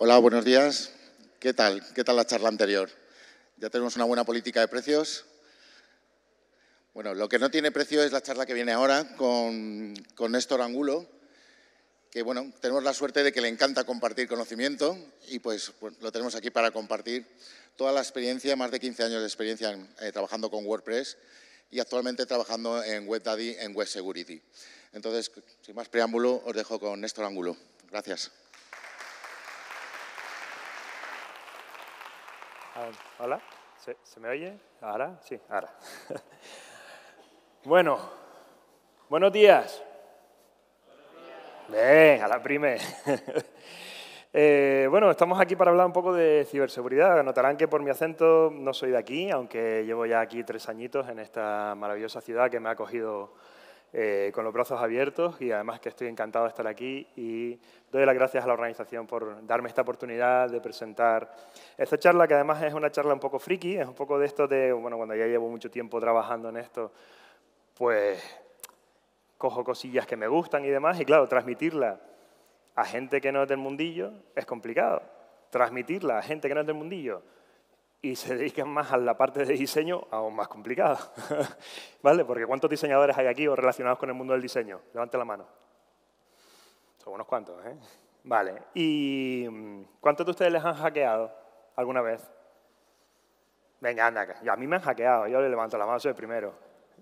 Hola, buenos días. ¿Qué tal? ¿Qué tal la charla anterior? Ya tenemos una buena política de precios. Bueno, lo que no tiene precio es la charla que viene ahora con, Néstor Angulo, que bueno, tenemos la suerte de que le encanta compartir conocimiento y pues, lo tenemos aquí para compartir toda la experiencia, más de 15 años de experiencia eh, trabajando con WordPress y actualmente trabajando en WebDaddy, en Web Security. Entonces, sin más preámbulo, os dejo con Néstor Angulo. Gracias. Ah, ¿Hola? ¿Se, me oye? ¿Ahora? Sí, ahora. bueno, buenos días. Bien, a la prime. Eh, bueno, estamos aquí para hablar un poco de ciberseguridad. Notarán que por mi acento no soy de aquí, aunque llevo ya aquí tres añitos en esta maravillosa ciudad que me ha acogido eh, con los brazos abiertos y además que estoy encantado de estar aquí y doy las gracias a la organización por darme esta oportunidad de presentar esta charla, que además es una charla un poco friki, es un poco de esto de, bueno, cuando ya llevo mucho tiempo trabajando en esto, pues cojo cosillas que me gustan y demás y claro, transmitirla a gente que no es del mundillo es complicado. Transmitirla a gente que no es del mundillo y se dedican más a la parte de diseño aún más complicada. ¿Vale? Porque ¿cuántos diseñadores hay aquí o relacionados con el mundo del diseño? Levante la mano. Son unos cuantos, ¿eh? Vale. ¿Y mm, cuántos de ustedes les han hackeado alguna vez? Venga, anda, a mí me han hackeado, yo le levanto la mano, soy el primero.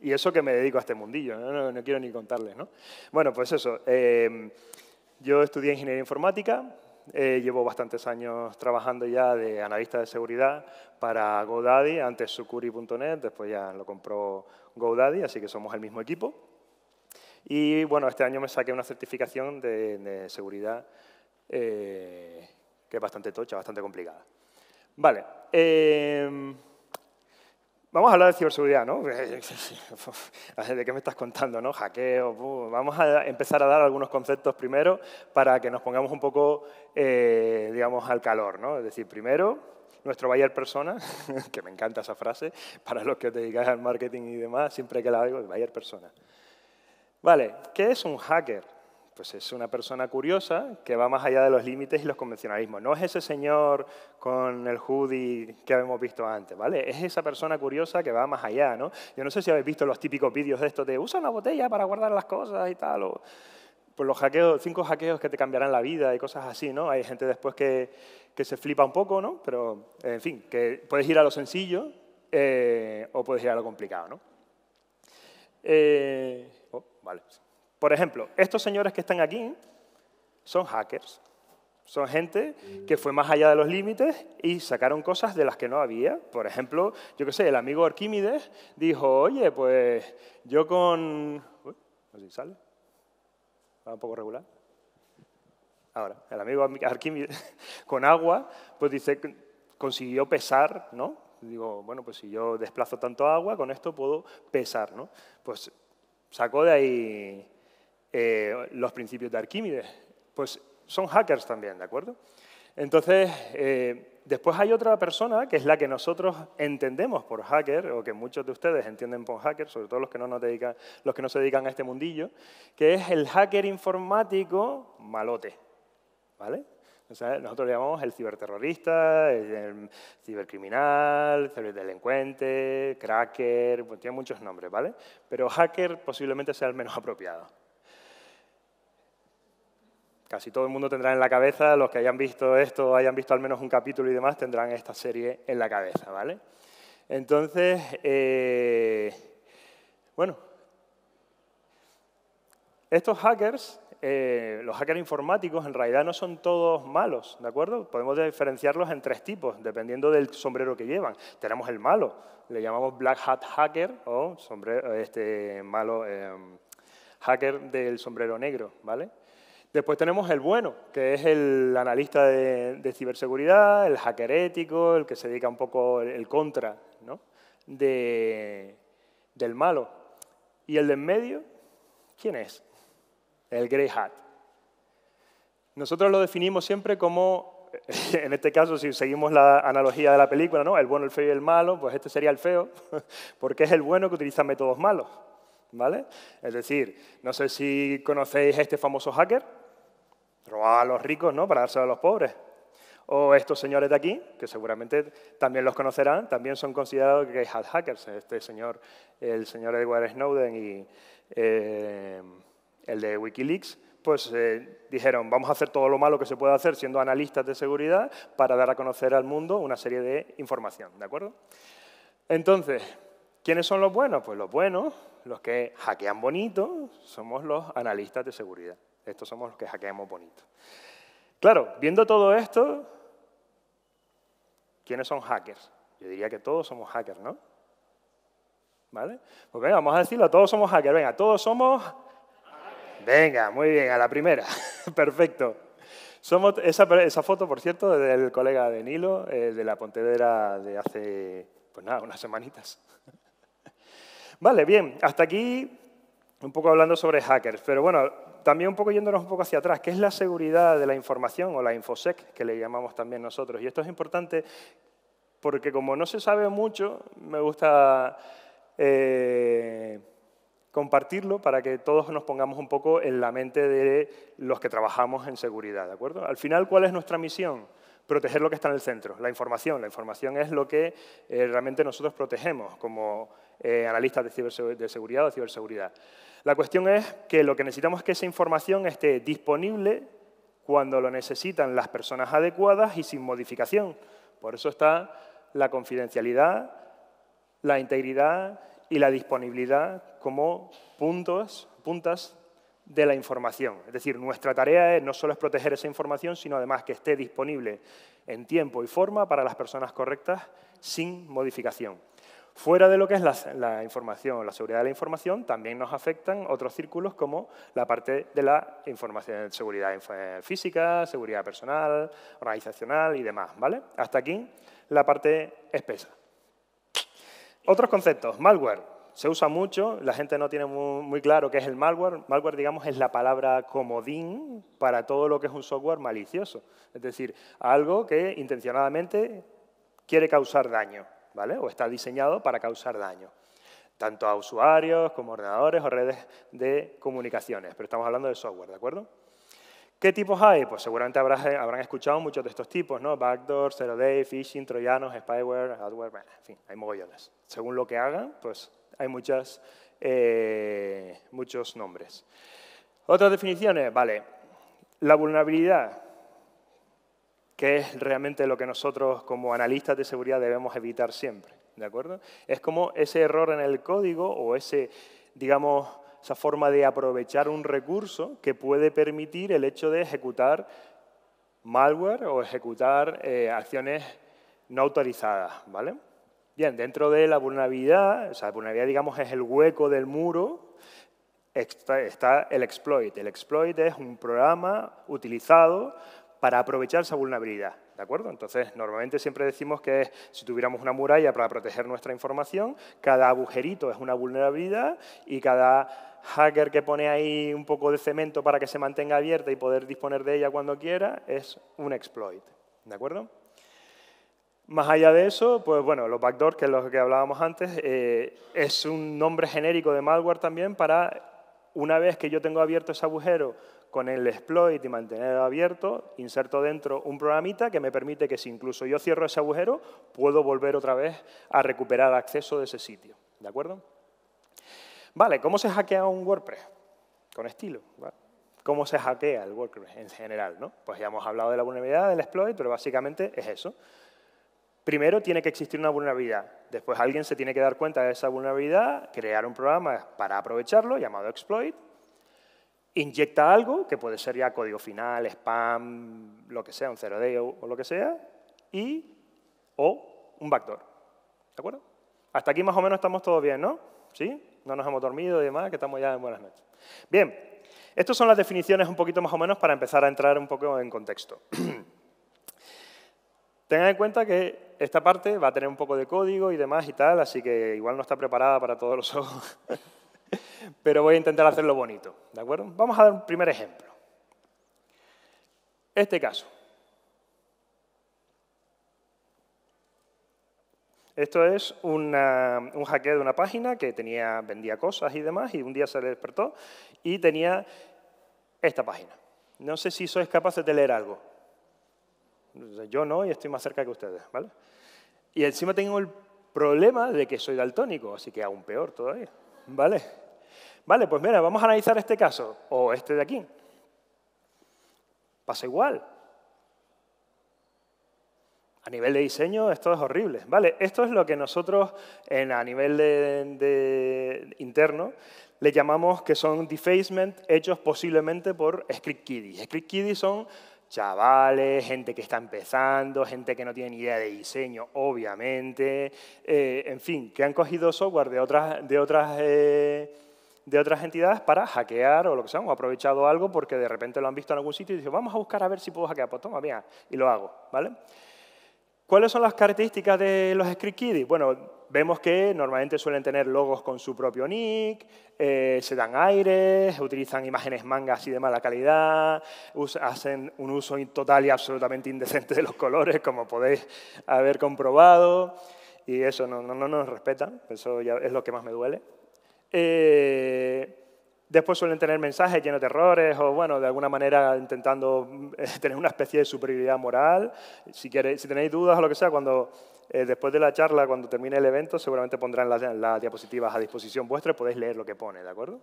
Y eso que me dedico a este mundillo, no, no quiero ni contarles, ¿no? Bueno, pues eso. Eh, yo estudié ingeniería informática, eh, llevo bastantes años trabajando ya de analista de seguridad para GoDaddy, antes sucuri.net, después ya lo compró GoDaddy, así que somos el mismo equipo. Y bueno, este año me saqué una certificación de, seguridad eh, que es bastante tocha, bastante complicada. Vale. Eh, Vamos a hablar de ciberseguridad, ¿no? ¿De qué me estás contando, no? Hackeo. Vamos a empezar a dar algunos conceptos primero para que nos pongamos un poco, eh, digamos, al calor, ¿no? Es decir, primero, nuestro buyer persona, que me encanta esa frase, para los que os dedicáis al marketing y demás, siempre que la oigo, buyer persona. Vale, ¿qué es un hacker? pues es una persona curiosa que va más allá de los límites y los convencionalismos. No es ese señor con el hoodie que habíamos visto antes, ¿vale? Es esa persona curiosa que va más allá, ¿no? Yo no sé si habéis visto los típicos vídeos de esto de usa una botella para guardar las cosas y tal, o pues los hackeos, cinco hackeos que te cambiarán la vida y cosas así, ¿no? Hay gente después que, se flipa un poco, ¿no? Pero, en fin, que puedes ir a lo sencillo eh, o puedes ir a lo complicado, ¿no? Eh, oh, vale. Por ejemplo, estos señores que están aquí son hackers. Son gente que fue más allá de los límites y sacaron cosas de las que no había. Por ejemplo, yo qué sé, el amigo Arquímedes dijo, oye, pues yo con... Uy, no sé si sale. Va un poco regular. Ahora, el amigo Arquímedes con agua, pues dice, consiguió pesar, ¿no? Digo, bueno, pues si yo desplazo tanto agua, con esto puedo pesar, ¿no? Pues sacó de ahí eh, los principios de Arquímedes. Pues son hackers también, ¿de acuerdo? Entonces, eh, después hay otra persona que es la que nosotros entendemos por hacker, o que muchos de ustedes entienden por hacker, sobre todo los que no, se dedican a este mundillo, que es el hacker informático malote, ¿vale? nosotros le llamamos el ciberterrorista, el cibercriminal, el ciberdelincuente, cracker, pues tiene muchos nombres, ¿vale? Pero hacker posiblemente sea el menos apropiado casi todo el mundo tendrá en la cabeza, los que hayan visto esto, hayan visto al menos un capítulo y demás, tendrán esta serie en la cabeza, ¿vale? Entonces, eh, bueno, estos hackers, eh, los hackers informáticos, en realidad no son todos malos, ¿de acuerdo? Podemos diferenciarlos en tres tipos, dependiendo del sombrero que llevan. Tenemos el malo, le llamamos Black Hat Hacker o sombrero, este malo eh, hacker del sombrero negro, ¿vale? Después tenemos el bueno, que es el analista de, ciberseguridad, el hacker ético, el que se dedica un poco el, contra del malo. Y el de en medio, ¿quién es? El grey hat. Nosotros lo definimos siempre como, en este caso, si seguimos la analogía de la película, ¿no? el bueno, el feo y el malo, pues este sería el feo, porque es el bueno que utiliza métodos malos. ¿vale? Es decir, no sé si conocéis este famoso hacker, roba a los ricos, ¿no? Para dárselo a los pobres. O estos señores de aquí, que seguramente también los conocerán, también son considerados hay hackers. Este señor, el señor Edward Snowden y eh, el de Wikileaks, pues eh, dijeron, vamos a hacer todo lo malo que se pueda hacer siendo analistas de seguridad para dar a conocer al mundo una serie de información, ¿de acuerdo? Entonces, ¿quiénes son los buenos? Pues los buenos los que hackean bonito somos los analistas de seguridad. Estos somos los que hackeamos bonito. Claro, viendo todo esto, ¿quiénes son hackers? Yo diría que todos somos hackers, ¿no? ¿Vale? Pues venga, vamos a decirlo, todos somos hackers. Venga, todos somos... Venga, muy bien, a la primera. Perfecto. Somos, esa, esa, foto, por cierto, del colega de Nilo, eh, de la Pontevedra de hace, pues nada, unas semanitas. Vale, bien, hasta aquí un poco hablando sobre hackers, pero bueno, también un poco yéndonos un poco hacia atrás, ¿qué es la seguridad de la información o la infosec, que le llamamos también nosotros? Y esto es importante porque como no se sabe mucho, me gusta eh, compartirlo para que todos nos pongamos un poco en la mente de los que trabajamos en seguridad, ¿de acuerdo? Al final, ¿cuál es nuestra misión? Proteger lo que está en el centro, la información. La información es lo que eh, realmente nosotros protegemos como eh, analistas de, ciberseguridad, de seguridad o ciberseguridad. La cuestión es que lo que necesitamos es que esa información esté disponible cuando lo necesitan las personas adecuadas y sin modificación. Por eso está la confidencialidad, la integridad y la disponibilidad como puntos, puntas de la información. Es decir, nuestra tarea es, no solo es proteger esa información, sino además que esté disponible en tiempo y forma para las personas correctas sin modificación. Fuera de lo que es la, información, la seguridad de la información, también nos afectan otros círculos como la parte de la información, seguridad eh, física, seguridad personal, organizacional y demás. ¿vale? Hasta aquí la parte espesa. Otros conceptos, malware se usa mucho, la gente no tiene muy, claro qué es el malware. Malware, digamos, es la palabra comodín para todo lo que es un software malicioso. Es decir, algo que intencionadamente quiere causar daño. ¿vale? O está diseñado para causar daño, tanto a usuarios como a ordenadores o redes de comunicaciones, pero estamos hablando de software, ¿de acuerdo? ¿Qué tipos hay? Pues seguramente eh, habrán escuchado muchos de estos tipos, ¿no? Backdoor, Zero Day, phishing, troyanos, spyware, adware, en fin, hay mogollones. Según lo que hagan, pues hay muchas, eh, muchos nombres. Otras definiciones, vale. La vulnerabilidad, que es realmente lo que nosotros como analistas de seguridad debemos evitar siempre, ¿de acuerdo? Es como ese error en el código o ese, digamos, esa forma de aprovechar un recurso que puede permitir el hecho de ejecutar malware o ejecutar eh, acciones no autorizadas, ¿vale? Bien, dentro de la vulnerabilidad, o sea, la vulnerabilidad, digamos, es el hueco del muro, está el exploit. El exploit es un programa utilizado para aprovechar esa vulnerabilidad. ¿De acuerdo? Entonces, normalmente siempre decimos que si tuviéramos una muralla para proteger nuestra información, cada agujerito es una vulnerabilidad y cada hacker que pone ahí un poco de cemento para que se mantenga abierta y poder disponer de ella cuando quiera es un exploit. ¿De acuerdo? Más allá de eso, pues bueno, los backdoors, que es lo que hablábamos antes, eh, es un nombre genérico de malware también para una vez que yo tengo abierto ese agujero con el exploit y mantenerlo abierto, inserto dentro un programita que me permite que si incluso yo cierro ese agujero, puedo volver otra vez a recuperar acceso de ese sitio. ¿De acuerdo? Vale, ¿cómo se hackea un WordPress? Con estilo. ¿Cómo se hackea el WordPress en general? Pues ya hemos hablado de la vulnerabilidad, del exploit, pero básicamente es eso. Primero tiene que existir una vulnerabilidad. Después alguien se tiene que dar cuenta de esa vulnerabilidad, crear un programa para aprovecharlo, llamado exploit, inyecta algo, que puede ser ya código final, spam, lo que sea, un 0D o, lo que sea, y o un backdoor. ¿De acuerdo? Hasta aquí más o menos estamos todos bien, ¿no? ¿Sí? No nos hemos dormido y demás, que estamos ya en buenas noches. Bien, estas son las definiciones un poquito más o menos para empezar a entrar un poco en contexto. Tengan en cuenta que esta parte va a tener un poco de código y demás y tal, así que igual no está preparada para todos los ojos. pero voy a intentar hacerlo bonito, ¿de acuerdo? Vamos a dar un primer ejemplo. Este caso. Esto es un hackeo de una página que tenía, vendía cosas y demás, y un día se le despertó y tenía esta página. No sé si sois capaz de leer algo. Yo no, y estoy más cerca que ustedes, ¿vale? Y encima tengo el problema de que soy daltónico, así que aún peor todavía, ¿vale? Vale, pues mira, vamos a analizar este caso o este de aquí. Pasa igual. A nivel de diseño, esto es horrible. Vale, esto es lo que nosotros en, a nivel de, interno le llamamos que son defacement hechos posiblemente por script kiddies. Script kiddies son chavales, gente que está empezando, gente que no tiene ni idea de diseño, obviamente, eh, en fin, que han cogido software de otras, de otras eh, de otras entidades para hackear o lo que sea, o aprovechado algo porque de repente lo han visto en algún sitio y dicen, vamos a buscar a ver si puedo hackear, pues toma, y lo hago, ¿vale? ¿Cuáles son las características de los script Bueno, vemos que normalmente suelen tener logos con su propio nick, eh, se dan aires, utilizan imágenes manga y de mala calidad, hacen un uso total y absolutamente indecente de los colores, como podéis haber comprobado, y eso no, no nos respetan, eso ya es lo que más me duele. Eh, después suelen tener mensajes llenos de errores o, bueno, de alguna manera intentando eh, tener una especie de superioridad moral. Si, si tenéis dudas o lo que sea, cuando eh, después de la charla, cuando termine el evento, seguramente pondrán las, diapositivas a disposición vuestra y podéis leer lo que pone, ¿de acuerdo?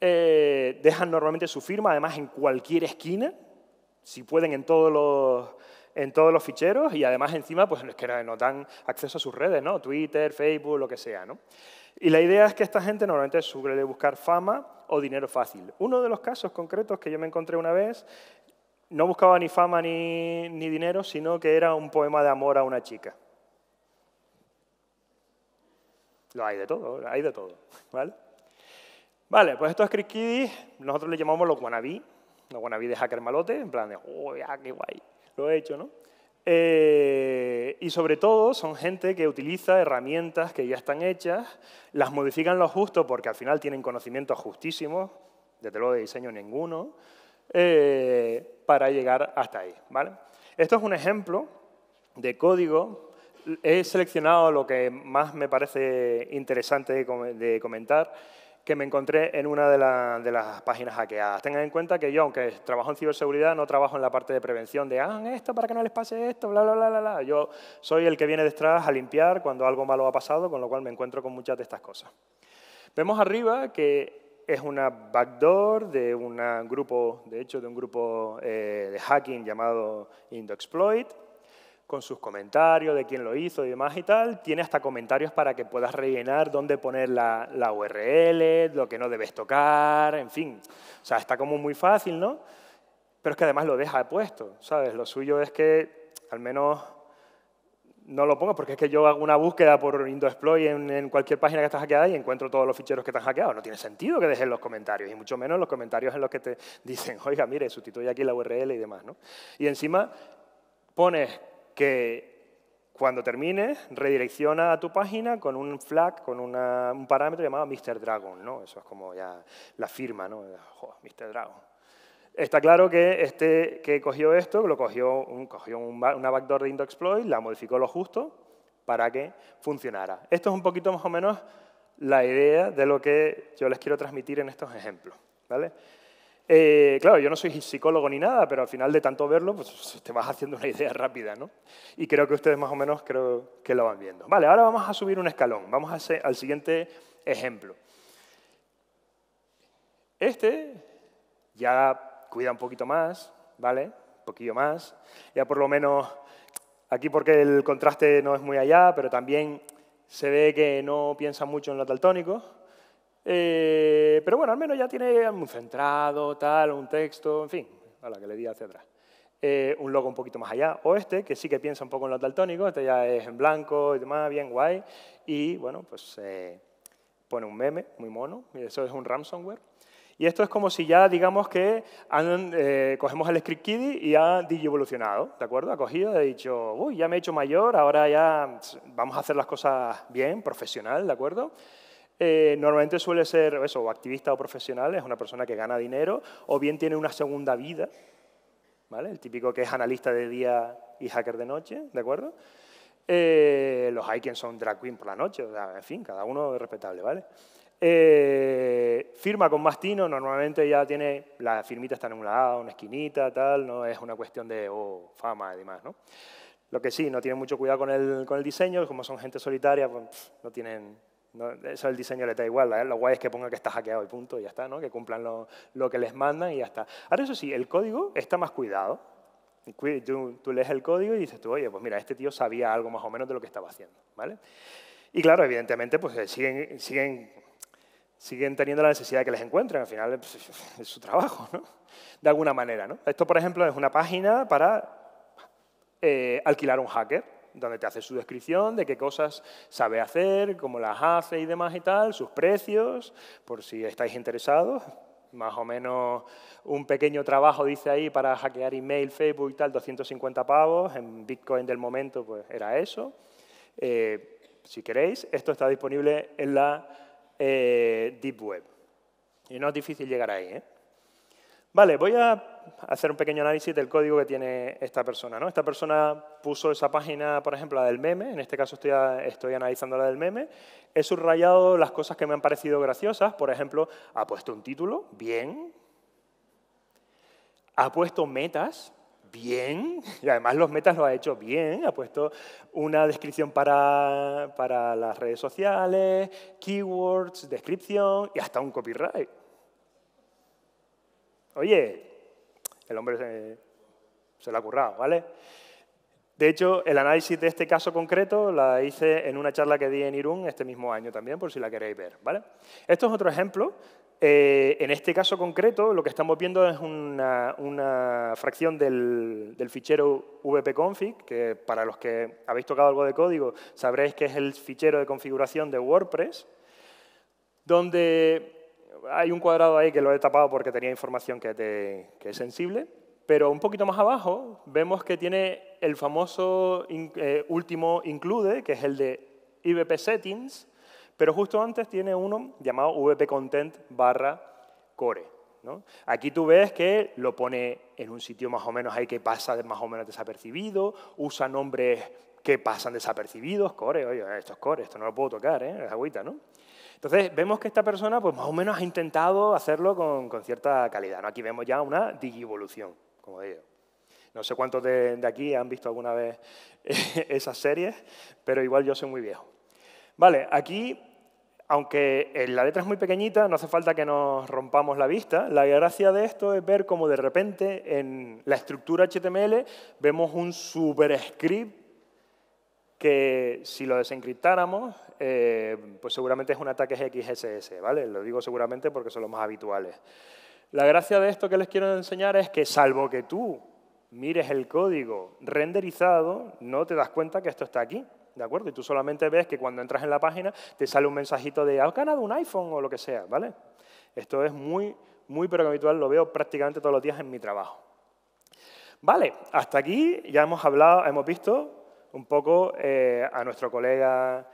dejan normalmente su firma, además, en cualquier esquina, si pueden en todos los en todos los ficheros y además encima pues, que no dan acceso a sus redes, ¿no? Twitter, Facebook, lo que sea. ¿no? Y la idea es que esta gente normalmente de buscar fama o dinero fácil. Uno de los casos concretos que yo me encontré una vez no buscaba ni fama ni, ni dinero, sino que era un poema de amor a una chica. Lo hay de todo, hay de todo, ¿vale? Vale, pues estos crickidis, nosotros le llamamos los guanabí, los guanabí de hacker malote, en plan de, ¡oh, ah, ya, qué guay! lo he hecho, ¿no? Eh, y sobre todo son gente que utiliza herramientas que ya están hechas, las modifican lo justo porque al final tienen conocimientos justísimos, desde luego de diseño ninguno, eh, para llegar hasta ahí. ¿vale? Esto es un ejemplo de código. He seleccionado lo que más me parece interesante de comentar que me encontré en una de, las páginas hackeadas. Tengan en cuenta que yo, aunque trabajo en ciberseguridad, no trabajo en la parte de prevención de hagan esto para que no les pase esto, bla, bla, bla, bla, bla. Yo soy el que viene detrás a limpiar cuando algo malo ha pasado, con lo cual me encuentro con muchas de estas cosas. Vemos arriba que es una backdoor de un grupo, de hecho, de un grupo eh, de hacking llamado Indoexploit con sus comentarios de quién lo hizo y demás y tal. Tiene hasta comentarios para que puedas rellenar dónde poner la, URL, lo que no debes tocar, en fin. O sea, está como muy fácil, ¿no? Pero es que además lo deja puesto, ¿sabes? Lo suyo es que al menos no lo pongo porque es que yo hago una búsqueda por Indoexploit en, en cualquier página que está hackeada y encuentro todos los ficheros que están hackeados. No tiene sentido que dejen los comentarios y mucho menos los comentarios en los que te dicen, oiga, mire, sustituye aquí la URL y demás, ¿no? Y encima pones que cuando termines, redirecciona a tu página con un flag, con un parámetro llamado Mr. Dragon, ¿no? Eso es como ya la firma, ¿no? Mr. Dragon. Está claro que este que cogió esto, lo cogió, cogió una backdoor de Indoxploit, la modificó lo justo para que funcionara. Esto es un poquito más o menos la idea de lo que yo les quiero transmitir en estos ejemplos, ¿vale? Eh, claro, yo no soy psicólogo ni nada, pero al final de tanto verlo, pues te vas haciendo una idea rápida, ¿no? Y creo que ustedes más o menos creo que lo van viendo. Vale, ahora vamos a subir un escalón. Vamos a al siguiente ejemplo. Este ya cuida un poquito más, ¿vale? Un poquillo más. Ya por lo menos aquí porque el contraste no es muy allá, pero también se ve que no piensa mucho en lo taltónico. Eh, pero bueno, al menos ya tiene un centrado, tal, un texto, en fin, a la que le di hacia atrás. un logo un poquito más allá, o este, que sí que piensa un poco en los daltónicos, este ya es en blanco y demás, bien guay, y bueno, pues eh, pone un meme muy mono, y eso es un ransomware. Y esto es como si ya, digamos que eh, cogemos el script kiddie y ha evolucionado ¿de acuerdo? Ha cogido, ha dicho, uy, ya me he hecho mayor, ahora ya vamos a hacer las cosas bien, profesional, ¿de acuerdo? Eh, normalmente suele ser eso, activista o profesional, es una persona que gana dinero, o bien tiene una segunda vida, ¿vale? El típico que es analista de día y hacker de noche, ¿de acuerdo? Eh, los hay quien son drag queen por la noche, o sea, en fin, cada uno es respetable, ¿vale? Eh, firma con más tino, normalmente ya tiene, la firmita está en un lado, una esquinita, tal, no es una cuestión de oh, fama y demás, ¿no? Lo que sí, no tienen mucho cuidado con el, con el diseño, como son gente solitaria, pues, no tienen eso el diseño le da igual, ¿eh? lo guay es que ponga que está hackeado y punto, y ya está, ¿no? que cumplan lo, que les mandan y ya está. Ahora eso sí, el código está más cuidado. Tú, lees el código y dices tú, oye, pues mira, este tío sabía algo más o menos de lo que estaba haciendo. ¿vale? Y claro, evidentemente, pues eh, siguen, siguen, siguen teniendo la necesidad de que les encuentren, al final pues, es su trabajo, ¿no? de alguna manera. ¿no? Esto, por ejemplo, es una página para eh, alquilar un hacker donde te hace su descripción de qué cosas sabe hacer, cómo las hace y demás y tal, sus precios, por si estáis interesados. Más o menos un pequeño trabajo, dice ahí, para hackear email, Facebook y tal, 250 pavos. En Bitcoin del momento, pues era eso. Eh, si queréis, esto está disponible en la eh, Deep Web. Y no es difícil llegar ahí, ¿eh? Vale, voy a hacer un pequeño análisis del código que tiene esta persona. ¿no? Esta persona puso esa página, por ejemplo, la del meme, en este caso estoy, analizando la del meme, he subrayado las cosas que me han parecido graciosas, por ejemplo, ha puesto un título, bien, ha puesto metas, bien, y además los metas lo ha hecho bien, ha puesto una descripción para las redes sociales, keywords, descripción y hasta un copyright. Oye, el hombre se, se ha currado, ¿vale? De hecho, el análisis de este caso concreto la hice en una charla que di en Irún este mismo año también, por si la queréis ver. ¿vale? Esto es otro ejemplo. Eh, en este caso concreto, lo que estamos viendo es una, fracción del, del, fichero vpconfig, que para los que habéis tocado algo de código sabréis que es el fichero de configuración de WordPress, donde hay un cuadrado ahí que lo he tapado porque tenía información que, te, es sensible, pero un poquito más abajo vemos que tiene el famoso eh, último include, que es el de IBP settings, pero justo antes tiene uno llamado VP content barra core. Aquí tú ves que lo pone en un sitio más o menos ahí que pasa más o menos desapercibido, usa nombres que pasan desapercibidos, core, oye, esto es core, esto no lo puedo tocar, ¿eh? es agüita, ¿no? Entonces, vemos que esta persona, pues más o menos ha intentado hacerlo con, cierta calidad. Aquí vemos ya una digivolución, como digo. No sé cuántos de, de aquí han visto alguna vez eh, esas series, pero igual yo soy muy viejo. Vale, aquí aunque eh, la letra es muy pequeñita, no hace falta que nos rompamos la vista. La gracia de esto es ver cómo de repente en la estructura HTML vemos un superscript que si lo desencriptáramos, eh, pues seguramente es un ataque XSS, ¿vale? Lo digo seguramente porque son los más habituales. La gracia de esto que les quiero enseñar es que salvo que tú mires el código renderizado, no te das cuenta que esto está aquí, ¿de acuerdo? Y tú solamente ves que cuando entras en la página te sale un mensajito de has ganado un iPhone o lo que sea, ¿vale? Esto es muy, muy pero habitual, lo veo prácticamente todos los días en mi trabajo. Vale, hasta aquí ya hemos hablado, hemos visto un poco eh, a nuestro colega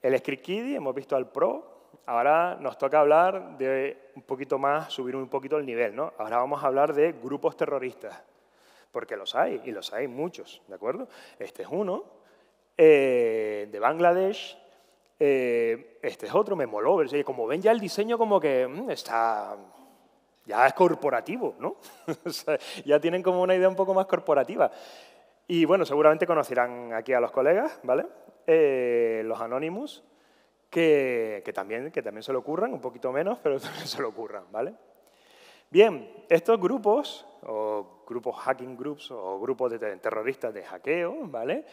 el Script hemos visto al Pro, ahora nos toca hablar de un poquito más, subir un poquito el nivel, ¿no? Ahora vamos a hablar de grupos terroristas, porque los hay, y los hay muchos, ¿de acuerdo? Este es uno, eh, de Bangladesh, eh, este es otro, me moló, como ven ya el diseño como que mm, está... Ya es corporativo, ¿no? ya tienen como una idea un poco más corporativa. Y bueno, seguramente conocerán aquí a los colegas, ¿vale? Eh, los Anonymous, que, que, también, que también se lo ocurran, un poquito menos, pero también se lo ocurran, ¿vale? Bien, estos grupos, o grupos hacking groups, o grupos de terroristas de hackeo, ¿vale?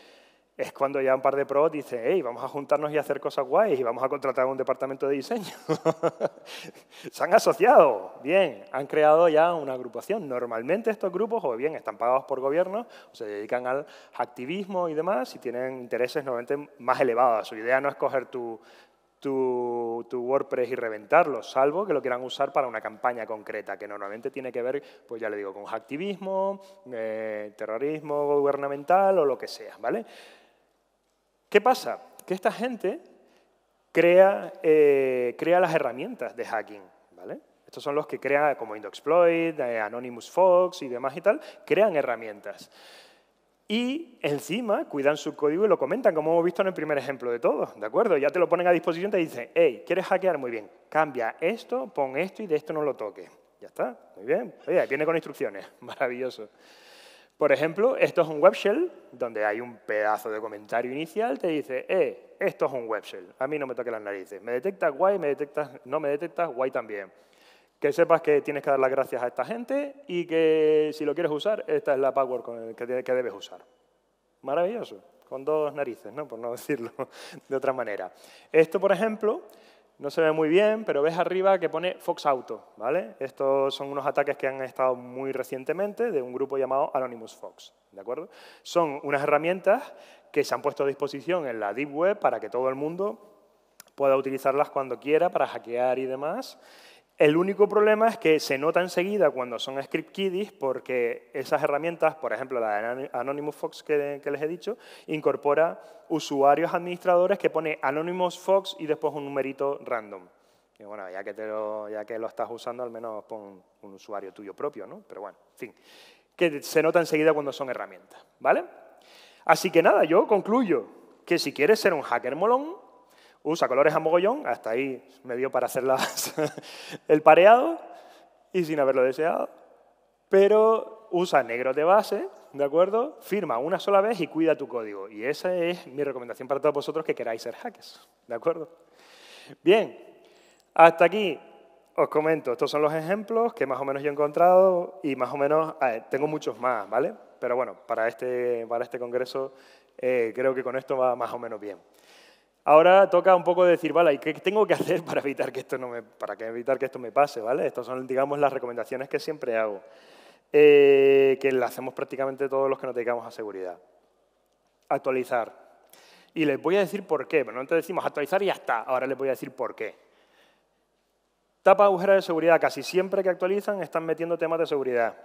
es cuando ya un par de pros dicen, hey, vamos a juntarnos y hacer cosas guays y vamos a contratar un departamento de diseño. Se han asociado, bien, han creado ya una agrupación. Normalmente estos grupos o bien están pagados por gobierno, o se dedican al activismo y demás y tienen intereses normalmente más elevados. Su idea no es coger tu, WordPress y reventarlo, salvo que lo quieran usar para una campaña concreta, que normalmente tiene que ver, pues ya le digo, con activismo, eh, terrorismo gubernamental o lo que sea, ¿vale? ¿Qué pasa? Que esta gente crea, eh, crea las herramientas de hacking, ¿vale? Estos son los que crean, como Indoxploit, eh, Anonymous Fox y demás y tal, crean herramientas. Y encima cuidan su código y lo comentan, como hemos visto en el primer ejemplo de todos, ¿de acuerdo? Ya te lo ponen a disposición y te dicen, hey, ¿quieres hackear? Muy bien, cambia esto, pon esto y de esto no lo toques. Ya está, muy bien. Oye, viene con instrucciones, maravilloso. Por ejemplo, esto es un web shell, donde hay un pedazo de comentario inicial, te dice, eh, esto es un web shell, a mí no me toque las narices. Me detectas guay, me detectas, no me detectas guay también. Que sepas que tienes que dar las gracias a esta gente y que si lo quieres usar, esta es la power que, que debes usar. Maravilloso, con dos narices, ¿no? por no decirlo de otra manera. Esto, por ejemplo, no se ve muy bien, pero ves arriba que pone Fox Auto, ¿vale? Estos son unos ataques que han estado muy recientemente de un grupo llamado Anonymous Fox, ¿de acuerdo? Son unas herramientas que se han puesto a disposición en la Deep Web para que todo el mundo pueda utilizarlas cuando quiera para hackear y demás. El único problema es que se nota enseguida cuando son script kiddies porque esas herramientas, por ejemplo la de Anonymous Fox que, les he dicho, incorpora usuarios administradores que pone Anonymous Fox y después un numerito random. Y bueno, ya que, te lo, ya que lo estás usando, al menos pon un usuario tuyo propio, ¿no? Pero bueno, en fin, que se nota enseguida cuando son herramientas, ¿vale? Así que nada, yo concluyo que si quieres ser un hacker molón, usa colores a mogollón, hasta ahí me dio para hacer el pareado y sin haberlo deseado, pero usa negro de base, ¿de acuerdo? Firma una sola vez y cuida tu código. Y esa es mi recomendación para todos vosotros que queráis ser hackers, ¿de acuerdo? Bien, hasta aquí os comento, estos son los ejemplos que más o menos yo he encontrado y más o menos, tengo muchos más, ¿vale? Pero bueno, para este, para este congreso eh, creo que con esto va más o menos bien. Ahora toca un poco decir, vale, ¿qué tengo que hacer para evitar que esto, me, para evitar que esto me pase? ¿vale? Estas son, digamos, las recomendaciones que siempre hago, eh, que las hacemos prácticamente todos los que nos dedicamos a seguridad. Actualizar. Y les voy a decir por qué, pero antes decimos actualizar y ya está, ahora les voy a decir por qué. Tapa agujera de seguridad. Casi siempre que actualizan están metiendo temas de seguridad.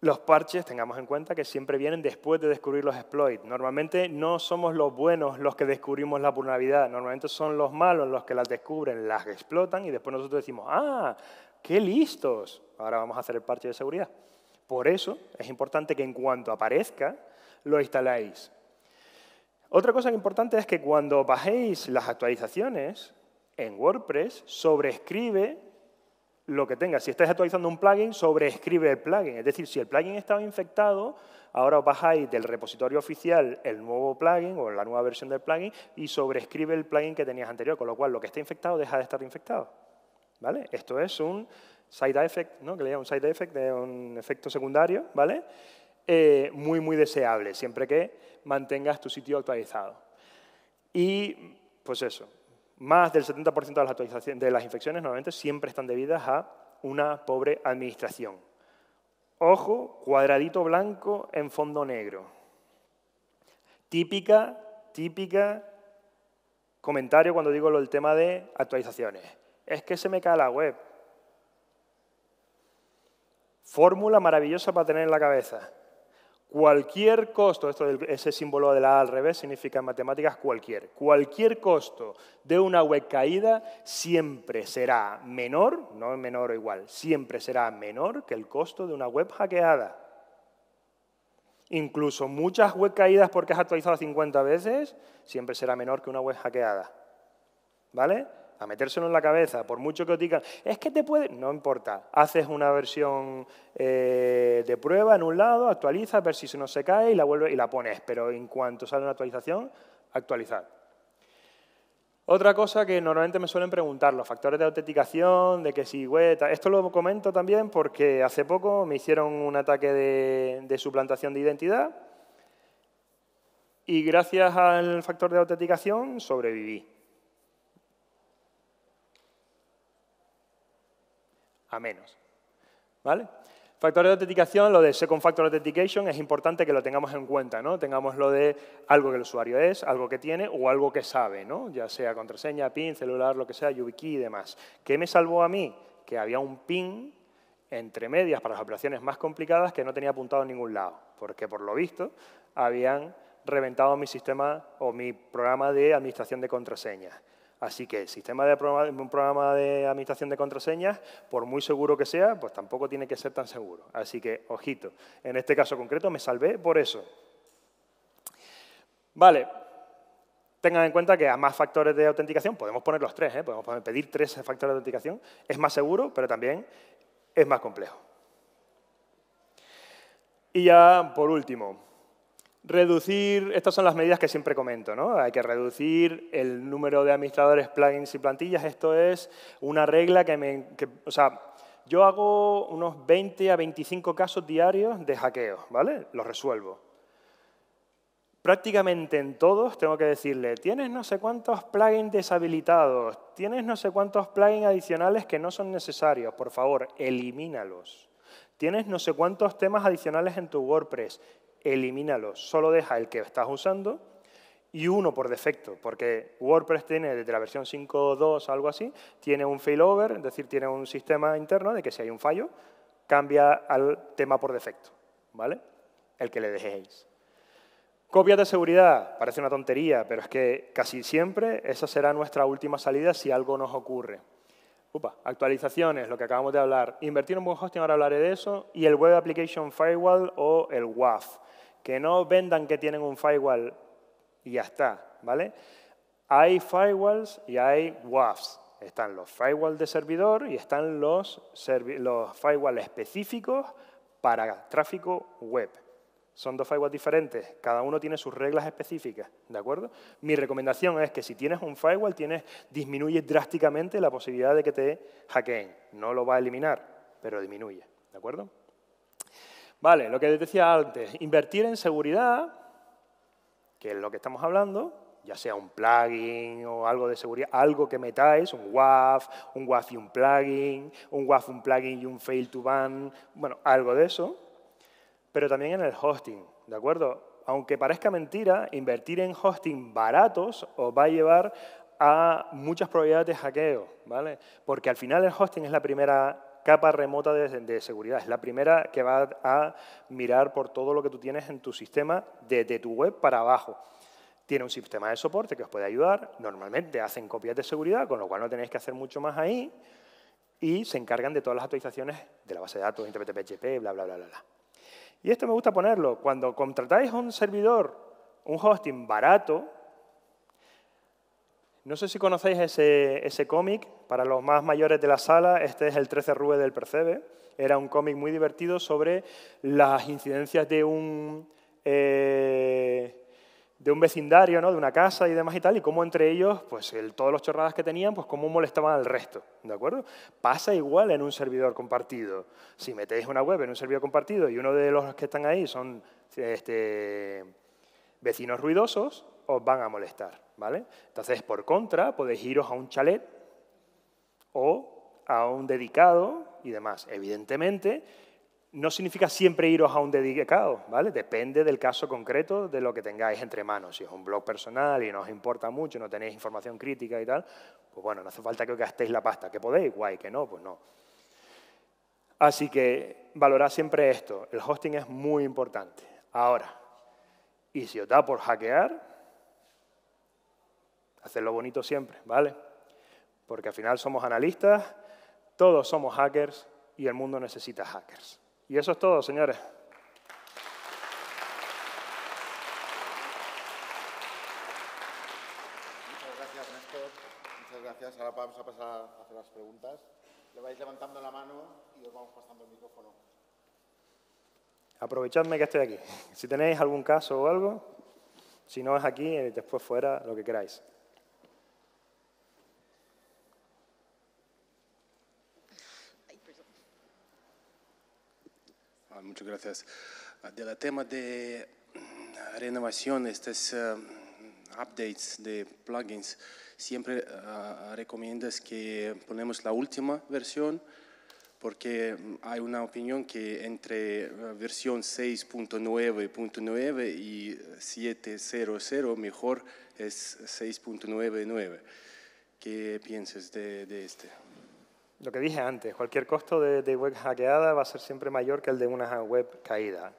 Los parches, tengamos en cuenta que siempre vienen después de descubrir los exploits. Normalmente no somos los buenos los que descubrimos la vulnerabilidad, normalmente son los malos los que las descubren, las explotan y después nosotros decimos, ah, qué listos, ahora vamos a hacer el parche de seguridad. Por eso es importante que en cuanto aparezca, lo instaláis. Otra cosa importante es que cuando bajéis las actualizaciones en WordPress, sobrescribe lo que tengas. Si estás actualizando un plugin, sobreescribe el plugin. Es decir, si el plugin estaba infectado, ahora os bajáis del repositorio oficial el nuevo plugin o la nueva versión del plugin y sobreescribe el plugin que tenías anterior, con lo cual lo que está infectado deja de estar infectado. ¿Vale? Esto es un side effect, ¿no? que le un side effect, de un efecto secundario, ¿vale? Eh, muy, muy deseable, siempre que mantengas tu sitio actualizado. Y, pues eso, más del 70% de las, de las infecciones normalmente siempre están debidas a una pobre administración. Ojo, cuadradito blanco en fondo negro. Típica, típica comentario cuando digo lo del tema de actualizaciones. Es que se me cae la web. Fórmula maravillosa para tener en la cabeza. Cualquier costo, ese símbolo de la A al revés significa en matemáticas cualquier, cualquier costo de una web caída siempre será menor, no menor o igual, siempre será menor que el costo de una web hackeada. Incluso muchas web caídas porque has actualizado 50 veces, siempre será menor que una web hackeada. ¿Vale? a metérselo en la cabeza, por mucho que es que te puede, no importa, haces una versión eh, de prueba en un lado, actualizas, ver si se nos se cae y la, vuelves y la pones, pero en cuanto sale una actualización, actualizar. Otra cosa que normalmente me suelen preguntar, los factores de autenticación, de que si web... Esto lo comento también porque hace poco me hicieron un ataque de suplantación de identidad y gracias al factor de autenticación sobreviví. a menos. ¿Vale? Factores de autenticación, lo de Second Factor Authentication, es importante que lo tengamos en cuenta, ¿no? Tengamos lo de algo que el usuario es, algo que tiene o algo que sabe, ¿no? Ya sea contraseña, PIN, celular, lo que sea, YubiKey y demás. ¿Qué me salvó a mí? Que había un PIN entre medias para las operaciones más complicadas que no tenía apuntado en ningún lado, porque por lo visto habían reventado mi sistema o mi programa de administración de contraseñas. Así que el sistema de un programa de administración de contraseñas, por muy seguro que sea, pues tampoco tiene que ser tan seguro. Así que, ojito, en este caso concreto me salvé por eso. Vale, tengan en cuenta que a más factores de autenticación, podemos poner los tres, ¿eh? podemos pedir tres factores de autenticación, es más seguro, pero también es más complejo. Y ya, por último, Reducir, estas son las medidas que siempre comento, ¿no? Hay que reducir el número de administradores, plugins y plantillas. Esto es una regla que me... o sea, yo hago unos 20 a 25 casos diarios de hackeo, ¿vale? Los resuelvo. Prácticamente en todos tengo que decirle, tienes no sé cuántos plugins deshabilitados, tienes no sé cuántos plugins adicionales que no son necesarios, por favor, elimínalos. Tienes no sé cuántos temas adicionales en tu WordPress, elimínalos. Solo deja el que estás usando y uno por defecto, porque WordPress tiene desde la versión 5.2 algo así, tiene un failover, es decir, tiene un sistema interno de que si hay un fallo, cambia al tema por defecto, ¿vale? El que le dejéis. Copias de seguridad, parece una tontería, pero es que casi siempre esa será nuestra última salida si algo nos ocurre. Upa, actualizaciones, lo que acabamos de hablar. Invertir en buen hosting, ahora hablaré de eso. Y el Web Application Firewall o el WAF que no vendan que tienen un firewall y ya está, ¿vale? Hay firewalls y hay WAFs. Están los firewalls de servidor y están los, firewalls específicos para tráfico web. Son dos firewalls diferentes, cada uno tiene sus reglas específicas, ¿de acuerdo? Mi recomendación es que si tienes un firewall, tienes, disminuye drásticamente la posibilidad de que te hackeen. No lo va a eliminar, pero disminuye, ¿de acuerdo? Vale, lo que decía antes, invertir en seguridad, que es lo que estamos hablando, ya sea un plugin o algo de seguridad, algo que metáis, un WAF, un WAF y un plugin, un WAF, un plugin y un fail to ban, bueno, algo de eso, pero también en el hosting, ¿de acuerdo? Aunque parezca mentira, invertir en hosting baratos os va a llevar a muchas probabilidades de hackeo, ¿vale? Porque al final el hosting es la primera capa remota de, seguridad. Es la primera que va a mirar por todo lo que tú tienes en tu sistema desde tu web para abajo. Tiene un sistema de soporte que os puede ayudar. Normalmente hacen copias de seguridad, con lo cual no tenéis que hacer mucho más ahí. Y se encargan de todas las actualizaciones de la base de datos, internet PHP, bla, bla, bla, bla. bla. Y esto me gusta ponerlo. Cuando contratáis un servidor, un hosting barato, no sé si conocéis ese, ese cómic, para los más mayores de la sala, este es el 13 Rue del Percebe. Era un cómic muy divertido sobre las incidencias de un, eh, de un vecindario, ¿no? de una casa y demás y tal, y cómo entre ellos, pues el, todos los chorradas que tenían, pues cómo molestaban al resto. ¿De acuerdo? Pasa igual en un servidor compartido. Si metéis una web en un servidor compartido y uno de los que están ahí son este, vecinos ruidosos, os van a molestar. Entonces, por contra, podéis iros a un chalet o a un dedicado y demás. Evidentemente, no significa siempre iros a un dedicado, ¿vale? Depende del caso concreto de lo que tengáis entre manos. Si es un blog personal y no os importa mucho, no tenéis información crítica y tal, pues bueno, no hace falta que os gastéis la pasta. ¿Que podéis? Guay, que no, pues no. Así que valorad siempre esto. El hosting es muy importante. Ahora, y si os da por hackear, hacerlo bonito siempre, ¿vale? Porque al final somos analistas, todos somos hackers y el mundo necesita hackers. Y eso es todo, señores. Muchas gracias, Néstor. Muchas gracias. Ahora vamos a pasar a hacer las preguntas. Le vais levantando la mano y os vamos pasando el micrófono. Aprovechadme que estoy aquí. Si tenéis algún caso o algo, si no es aquí, eh, después fuera, lo que queráis. Muchas gracias. la tema de mm, renovación, estas um, updates de plugins, siempre ah, recomiendas que ponemos la última versión porque mm, hay una opinión que entre ah, versión 6.9.9 y 7.00 mejor es 6.99. ¿Qué piensas de, de este? lo que dije antes, cualquier costo de, web hackeada va a ser siempre mayor que el de una web caída.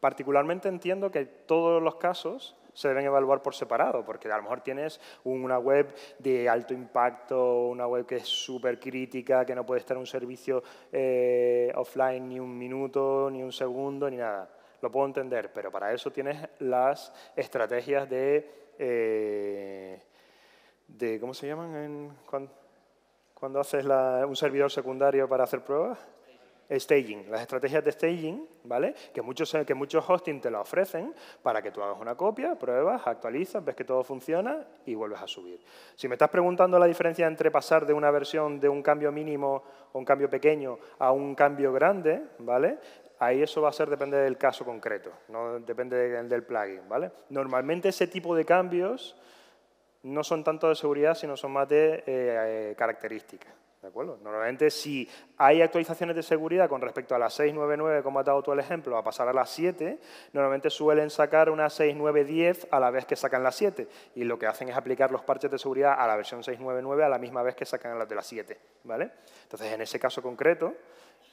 Particularmente entiendo que todos los casos se deben evaluar por separado, porque a lo mejor tienes una web de alto impacto, una web que es súper crítica, que no puede estar un servicio eh, offline ni un minuto, ni un segundo, ni nada. Lo puedo entender, pero para eso tienes las estrategias de... Eh, de ¿Cómo se llaman? En, cuando haces un servidor secundario para hacer pruebas? Staging, las estrategias de staging, ¿vale? Que muchos, eh, que muchos hosting te lo ofrecen para que tú hagas una copia, pruebas, actualizas, ves que todo funciona y vuelves a subir. Si me estás preguntando la diferencia entre pasar de una versión de un cambio mínimo o un cambio pequeño a un cambio grande, ¿vale? Ahí eso va a ser, depende del caso concreto, no depende del plugin, ¿vale? Normalmente ese tipo de cambios no son tanto de seguridad, sino son más de eh, eh, características. ¿De acuerdo? Normalmente, si hay actualizaciones de seguridad con respecto a la 6.9.9, como ha dado tú el ejemplo, a pasar a la 7, normalmente suelen sacar una 6.9.10 a la vez que sacan la 7. Y lo que hacen es aplicar los parches de seguridad a la versión 6.9.9 a la misma vez que sacan las de la 7. ¿vale? Entonces, en ese caso concreto,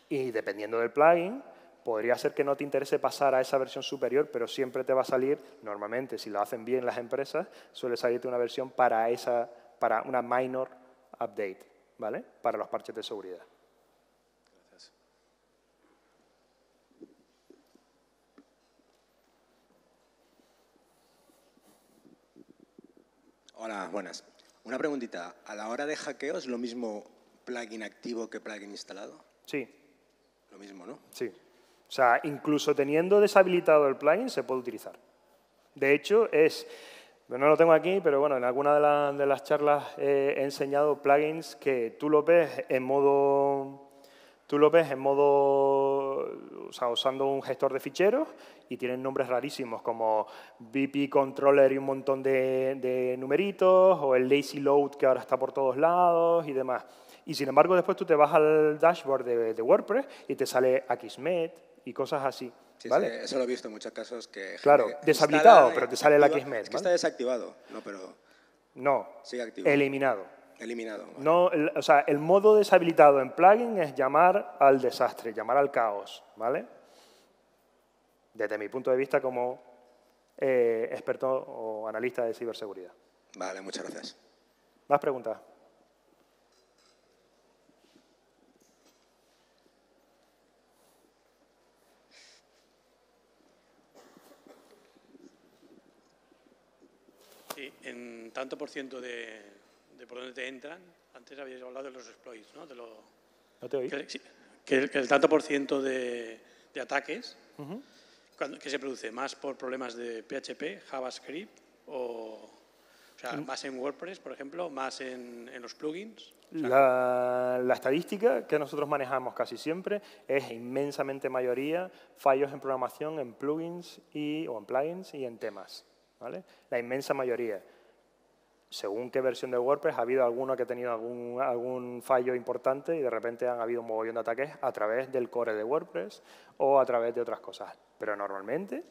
y dependiendo del plugin, Podría ser que no te interese pasar a esa versión superior, pero siempre te va a salir, normalmente, si lo hacen bien las empresas, suele salirte una versión para, esa, para una minor update, ¿vale? Para los parches de seguridad. Gracias. Hola, buenas. Una preguntita. ¿A la hora de hackeo es lo mismo plugin activo que plugin instalado? Sí. Lo mismo, ¿no? Sí. O sea, incluso teniendo deshabilitado el plugin, se puede utilizar. De hecho, es, no lo tengo aquí, pero bueno, en alguna de, las charlas eh, he enseñado plugins que tú lo ves en modo, tú lo ves en modo, o sea, usando un gestor de ficheros y tienen nombres rarísimos como VP Controller y un montón de, numeritos, o el Lazy Load que ahora está por todos lados y demás. Y sin embargo, después tú te vas al dashboard de, de WordPress y te sale Akismet, y cosas así. ¿vale? eso lo he visto en muchos casos que... Claro, deshabilitado, pero te sale la Kismet. que está desactivado, no, pero... No, sigue eliminado. Eliminado. No, el, o sea, el modo deshabilitado en plugin es llamar al desastre, llamar al caos, ¿vale? Desde mi punto de vista como eh, experto o analista de ciberseguridad. Vale, muchas gracias. ¿Más preguntas? tanto por ciento de, por dónde te entran, antes habías hablado de los exploits, ¿no? ¿No te oí? Que, que, el, tanto por ciento de, ataques que se produce más por problemas de PHP, JavaScript o, mm. más en WordPress, por ejemplo, más en, los plugins. la, estadística que nosotros manejamos casi siempre es inmensamente mayoría fallos en programación, en plugins y, o en plugins y en temas. ¿vale? La inmensa mayoría según qué versión de WordPress, ha habido alguno que ha tenido algún, algún fallo importante y de repente han habido un mogollón de ataques a través del core de WordPress o a través de otras cosas. Pero normalmente,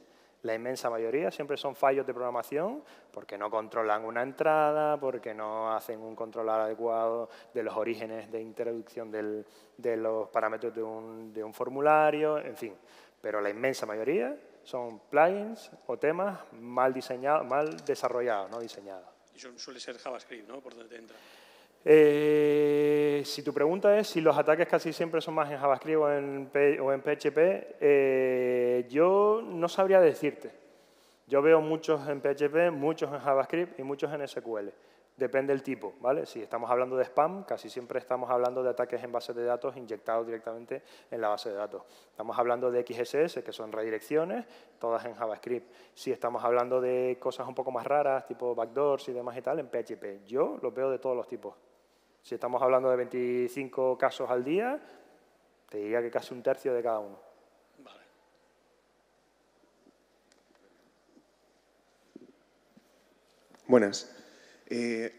la inmensa mayoría siempre son fallos de programación porque no controlan una entrada, porque no hacen un control adecuado de los orígenes de introducción de los parámetros de un, de un formulario, en fin. Pero la inmensa mayoría son plugins o temas mal diseñados, mal desarrollados, no diseñados suele ser JavaScript, ¿no? Por donde te entra. Eh, si tu pregunta es si los ataques casi siempre son más en JavaScript o en, PHP, eh, yo no sabría decirte. Yo veo muchos en PHP, muchos en JavaScript y muchos en SQL. Depende del tipo, ¿vale? Si estamos hablando de spam, casi siempre estamos hablando de ataques en base de datos inyectados directamente en la base de datos. Estamos hablando de XSS, que son redirecciones, todas en JavaScript. Si estamos hablando de cosas un poco más raras, tipo backdoors y demás y tal, en PHP. Yo lo veo de todos los tipos. Si estamos hablando de 25 casos al día, te diría que casi un tercio de cada uno. Buenas. Eh,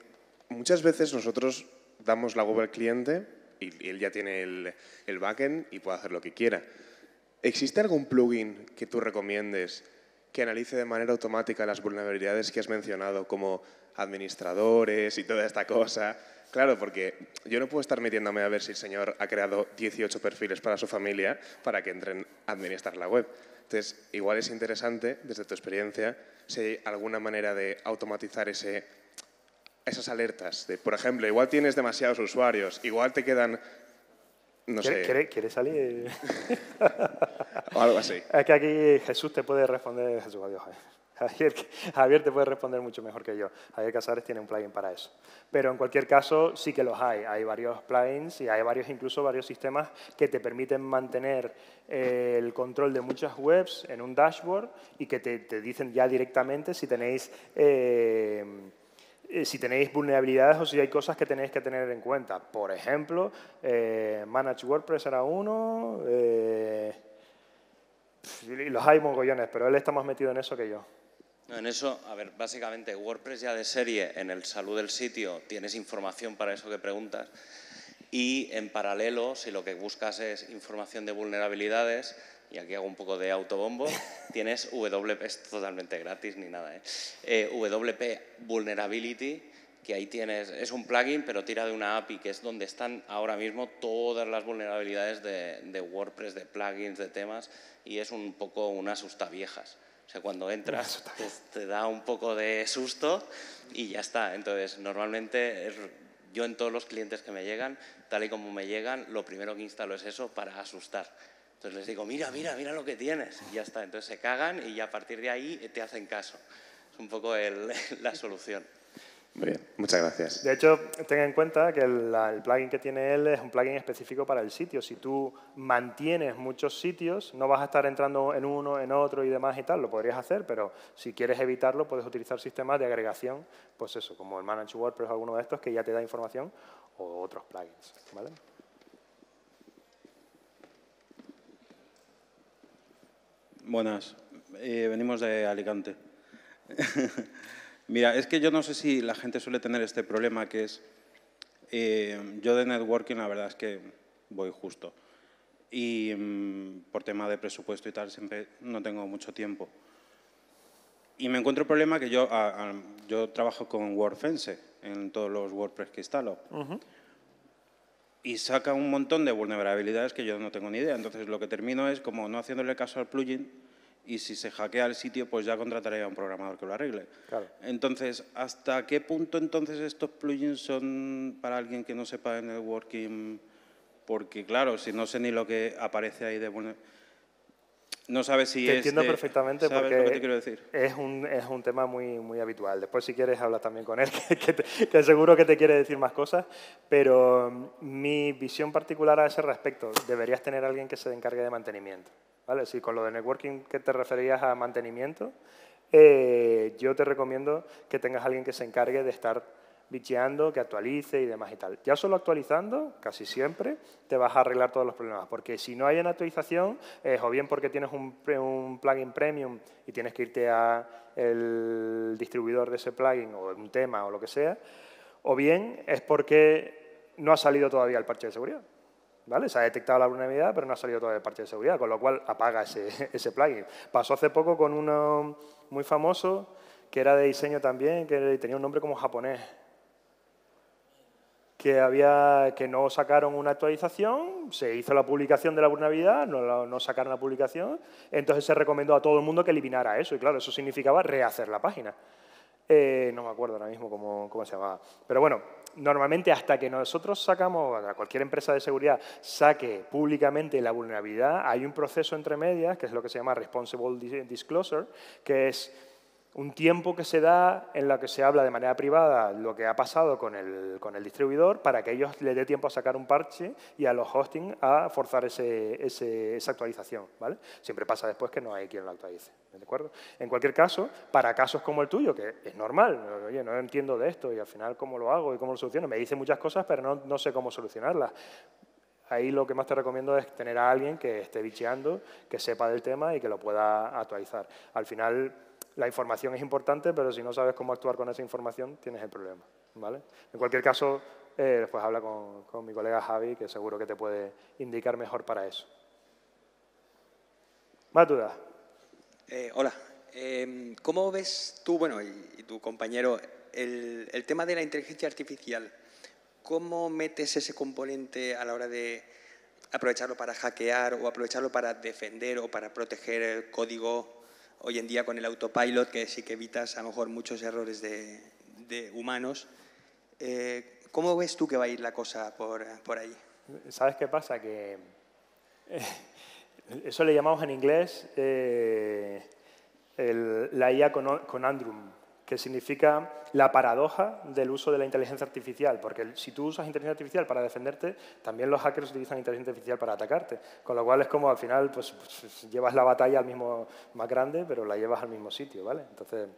muchas veces nosotros damos la web al cliente y, él ya tiene el, el, backend y puede hacer lo que quiera. ¿Existe algún plugin que tú recomiendes que analice de manera automática las vulnerabilidades que has mencionado, como administradores y toda esta cosa? Claro, porque yo no puedo estar metiéndome a ver si el señor ha creado 18 perfiles para su familia para que entren a administrar la web. Entonces, igual es interesante, desde tu experiencia, si hay alguna manera de automatizar ese esas alertas. De, por ejemplo, igual tienes demasiados usuarios, igual te quedan... No sé. quiere salir? o algo así. Es que aquí Jesús te puede responder, Jesús, adiós. Javier, te puede responder mucho mejor que yo. Javier Casares tiene un plugin para eso. Pero en cualquier caso, sí que los hay. Hay varios plugins y hay varios, incluso varios sistemas que te permiten mantener eh, el control de muchas webs en un dashboard y que te, dicen ya directamente si tenéis... Eh, eh, si tenéis vulnerabilidades o si hay cosas que tenéis que tener en cuenta. Por ejemplo, eh, Manage WordPress era uno, eh, los hay mogollones, pero él está más metido en eso que yo. en eso, a ver, básicamente WordPress ya de serie en el salud del sitio tienes información para eso que preguntas y en paralelo, si lo que buscas es información de vulnerabilidades, y aquí hago un poco de autobombo, tienes WP, es totalmente gratis ni nada, ¿eh? eh WP Vulnerability, que ahí tienes, es un plugin, pero tira de una API, que es donde están ahora mismo todas las vulnerabilidades de, WordPress, de plugins, de temas, y es un poco una viejas. O sea, cuando entras pues, te, da un poco de susto y ya está. Entonces, normalmente yo en todos los clientes que me llegan, tal y como me llegan, lo primero que instalo es eso para asustar. Entonces les digo, mira, mira, mira lo que tienes. Y ya está. Entonces se cagan y ya a partir de ahí te hacen caso. Es un poco la solución. Muy bien, muchas gracias. De hecho, ten en cuenta que el, el, plugin que tiene él es un plugin específico para el sitio. Si tú mantienes muchos sitios, no vas a estar entrando en uno, en otro y demás y tal. Lo podrías hacer, pero si quieres evitarlo, puedes utilizar sistemas de agregación, pues eso, como el Manage WordPress o alguno de estos que ya te da información o otros plugins. ¿vale? Buenas, eh, venimos de Alicante. Mira, es que yo no sé si la gente suele tener este problema que es, eh, yo de networking la verdad es que voy justo. Y mm, por tema de presupuesto y tal, siempre no tengo mucho tiempo. Y me encuentro el problema que yo, yo trabajo con WordFence en todos los WordPress que instalo y saca un montón de vulnerabilidades que yo no tengo ni idea. Entonces, lo que termino es como no haciéndole caso al plugin y si se hackea el sitio, pues ya contrataré a un programador que lo arregle. Entonces, ¿hasta qué punto entonces estos plugins son para alguien que no sepa de networking? Porque, claro, si no sé ni lo que aparece ahí de vulnerabilidades no sabes si te entiendo perfectamente porque Es, un, tema muy, muy habitual. Después si quieres habla también con él, que, seguro que te quiere decir más cosas, pero mm, mi visión particular a ese respecto, deberías tener alguien que se encargue de mantenimiento. ¿vale? Si con lo de networking que te referías a mantenimiento, eh, yo te recomiendo que tengas alguien que se encargue de estar bicheando, que actualice y demás y tal. Ya solo actualizando, casi siempre, te vas a arreglar todos los problemas, porque si no hay una actualización, es o bien porque tienes un, plugin premium y tienes que irte al distribuidor de ese plugin o un tema o lo que sea, o bien es porque no ha salido todavía el parche de seguridad. ¿Vale? Se ha detectado la vulnerabilidad, pero no ha salido todavía el parche de seguridad, con lo cual apaga ese plugin. Pasó hace poco con uno muy famoso, que era de diseño también, que tenía un nombre como japonés, que, había, que no sacaron una actualización, se hizo la publicación de la vulnerabilidad, no, sacaron la publicación, entonces se recomendó a todo el mundo que eliminara eso, y claro, eso significaba rehacer la página. Eh, no me acuerdo ahora mismo cómo, cómo, se llamaba. Pero bueno, normalmente hasta que nosotros sacamos, cualquier empresa de seguridad saque públicamente la vulnerabilidad, hay un proceso entre medias, que es lo que se llama Responsible Disclosure, que es un tiempo que se da en la que se habla de manera privada lo que ha pasado con el, con el distribuidor para que ellos le dé tiempo a sacar un parche y a los hosting a forzar ese, esa actualización. ¿vale? Siempre pasa después que no hay quien lo actualice. ¿de acuerdo? En cualquier caso, para casos como el tuyo, que es normal, oye, no entiendo de esto y al final cómo lo hago y cómo lo soluciono, me dice muchas cosas pero no, no sé cómo solucionarlas ahí lo que más te recomiendo es tener a alguien que esté bicheando, que sepa del tema y que lo pueda actualizar. Al final, la información es importante, pero si no sabes cómo actuar con esa información, tienes el problema. ¿vale? En cualquier caso, eh, después habla con, mi colega Javi, que seguro que te puede indicar mejor para eso. Más dudas. Eh, hola. Em, ¿Cómo ves tú, bueno, y, tu compañero, el, el, tema de la inteligencia artificial? ¿Cómo metes ese componente a la hora de aprovecharlo para hackear o aprovecharlo para defender o para proteger el código hoy en día con el autopilot, que sí que evitas a lo mejor muchos errores de, humanos. Eh, ¿Cómo ves tú que va a ir la cosa por, ahí? ¿Sabes qué pasa? Que eh, eso le llamamos en inglés eh, la IA con, con Andrum, que significa la paradoja del uso de la inteligencia artificial, porque si tú usas inteligencia artificial para defenderte, también los hackers utilizan inteligencia artificial para atacarte, con lo cual es como al final pues, pues, llevas la batalla al mismo más grande, pero la llevas al mismo sitio, ¿vale? Entonces,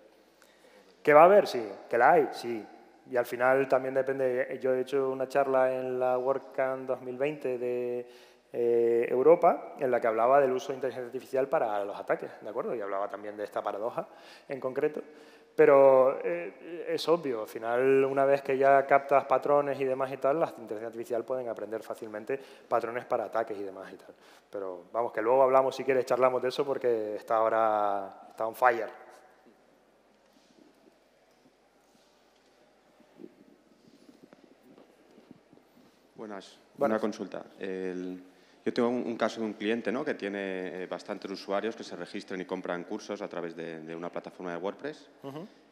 ¿qué va a haber? Sí, que la hay, sí. Y al final también depende, yo he hecho una charla en la WordCamp 2020 de eh, Europa, en la que hablaba del uso de inteligencia artificial para los ataques, ¿de acuerdo? Y hablaba también de esta paradoja en concreto. Pero eh, es obvio, al final, una vez que ya captas patrones y demás y tal, las inteligencias artificiales pueden aprender fácilmente patrones para ataques y demás y tal. Pero vamos, que luego hablamos, si quieres, charlamos de eso porque está ahora, está on fire. Buenas, Buenas. una consulta. El... Yo tengo un, caso de un cliente ¿no? que tiene eh, bastantes usuarios que se registran y compran cursos a través de, una plataforma de WordPress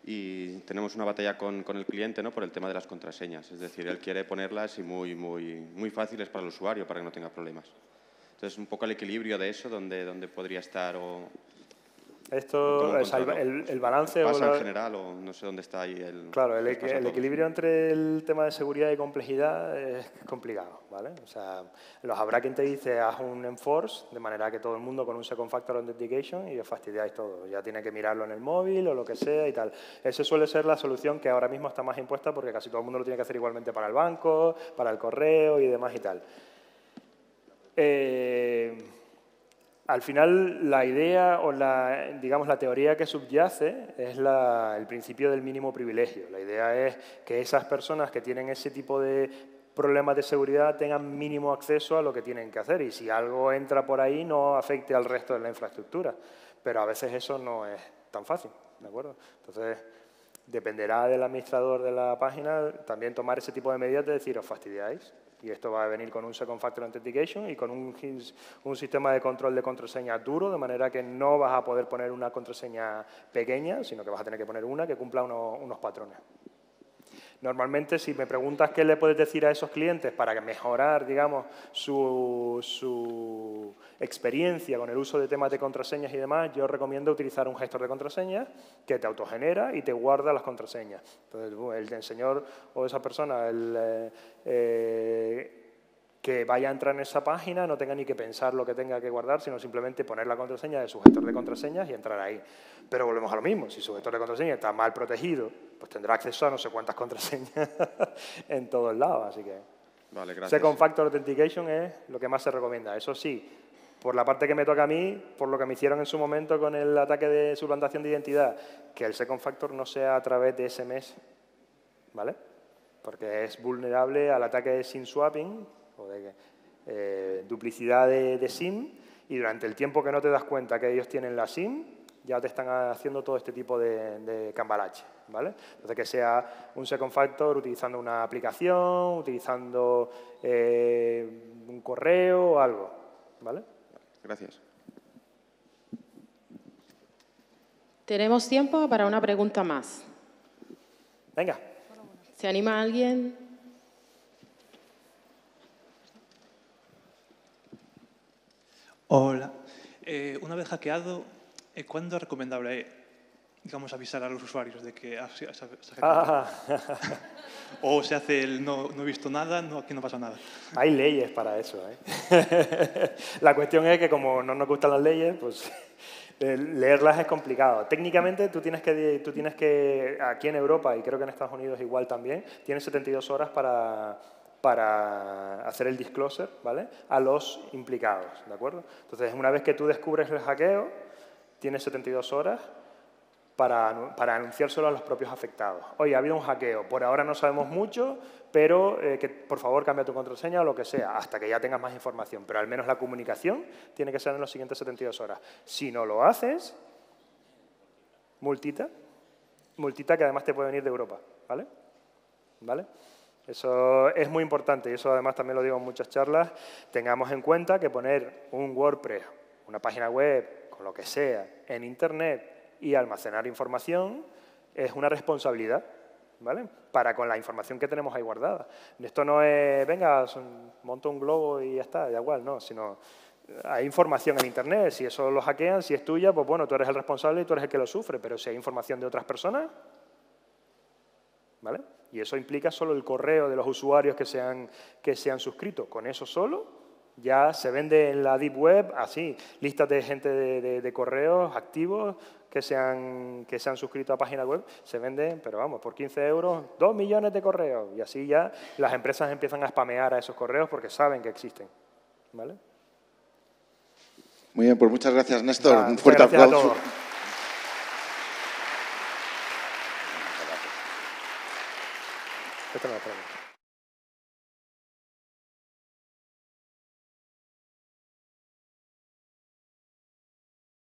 y tenemos una batalla con, el cliente ¿no? por el tema de las contraseñas. Es decir, él quiere ponerlas y muy, muy, muy fáciles para el usuario para que no tenga problemas. Entonces, un poco el equilibrio de eso, donde, donde podría estar o, esto, el, balance... o en general o no sé dónde está ahí el... Claro, el, equilibrio entre el tema de seguridad y complejidad es complicado, ¿vale? O sea, los habrá quien te dice haz un enforce de manera que todo el mundo con un second factor authentication y os fastidiáis todo. Ya tiene que mirarlo en el móvil o lo que sea y tal. Esa suele ser la solución que ahora mismo está más impuesta porque casi todo el mundo lo tiene que hacer igualmente para el banco, para el correo y demás y tal. Eh... Al final, la idea o la, digamos, la teoría que subyace es el principio del mínimo privilegio. La idea es que esas personas que tienen ese tipo de problemas de seguridad tengan mínimo acceso a lo que tienen que hacer y si algo entra por ahí no afecte al resto de la infraestructura. Pero a veces eso no es tan fácil, ¿de acuerdo? Entonces, dependerá del administrador de la página también tomar ese tipo de medidas de decir, os fastidiáis, y esto va a venir con un Second Factor Authentication y con un, sistema de control de contraseña duro, de manera que no vas a poder poner una contraseña pequeña, sino que vas a tener que poner una que cumpla unos patrones. Normalmente, si me preguntas qué le puedes decir a esos clientes para mejorar, digamos, su, su experiencia con el uso de temas de contraseñas y demás, yo recomiendo utilizar un gestor de contraseñas que te autogenera y te guarda las contraseñas. Entonces, el, señor o esa persona, eh, eh, que vaya a entrar en esa página, no tenga ni que pensar lo que tenga que guardar, sino simplemente poner la contraseña de su gestor de contraseñas y entrar ahí. Pero volvemos a lo mismo, si su gestor de contraseñas está mal protegido, pues tendrá acceso a no sé cuántas contraseñas en todos lados. Así que vale, Second Factor Authentication es lo que más se recomienda. Eso sí, por la parte que me toca a mí, por lo que me hicieron en su momento con el ataque de suplantación de identidad, que el Second Factor no sea a través de SMS, ¿vale? Porque es vulnerable al ataque de SIM swapping o de eh, duplicidad de SIM y durante el tiempo que no te das cuenta que ellos tienen la SIM, ya te están haciendo todo este tipo de, cambalache, ¿vale? Entonces, que sea un second factor utilizando una aplicación, utilizando eh, un correo o algo, ¿vale? Gracias. Tenemos tiempo para una pregunta más. Venga. ¿Se anima alguien? Hola. Eh, una vez hackeado, eh, ¿Cuándo es recomendable, digamos, avisar a los usuarios de que se ha, ah. o se hace el no, no, he visto nada, no, aquí no pasa nada? Hay leyes para eso. ¿eh? La cuestión es que como no nos gustan las leyes, pues eh, leerlas es complicado. Técnicamente tú tienes que, tú tienes que aquí en Europa y creo que en Estados Unidos igual también, tienes 72 horas para para hacer el disclosure, ¿vale? A los implicados, ¿de acuerdo? Entonces, una vez que tú descubres el hackeo, tiene 72 horas para, para anunciárselo a los propios afectados. Oye, ha habido un hackeo, por ahora no sabemos mucho, pero eh, que por favor cambia tu contraseña o lo que sea, hasta que ya tengas más información. Pero al menos la comunicación tiene que ser en las siguientes 72 horas. Si no lo haces, multita, multita que además te puede venir de Europa, ¿vale? ¿Vale? Eso es muy importante y eso además también lo digo en muchas charlas. Tengamos en cuenta que poner un WordPress, una página web lo que sea, en Internet y almacenar información es una responsabilidad, ¿vale? Para con la información que tenemos ahí guardada. Esto no es, venga, monto un globo y ya está, da igual, no, sino eh, hay información en Internet, si eso lo hackean, si es tuya, pues bueno, tú eres el responsable y tú eres el que lo sufre, pero si hay información de otras personas, ¿vale? Y eso implica solo el correo de los usuarios que se que se han suscrito. Con eso solo ya se vende en la Deep Web así, listas de gente de, correos activos que se, han, que se han suscrito a páginas web, se venden, pero vamos, por 15 euros, 2 millones de correos. Y así ya las empresas empiezan a spamear a esos correos porque saben que existen. ¿Vale? Muy bien, pues muchas gracias, Néstor. Un fuerte aplauso.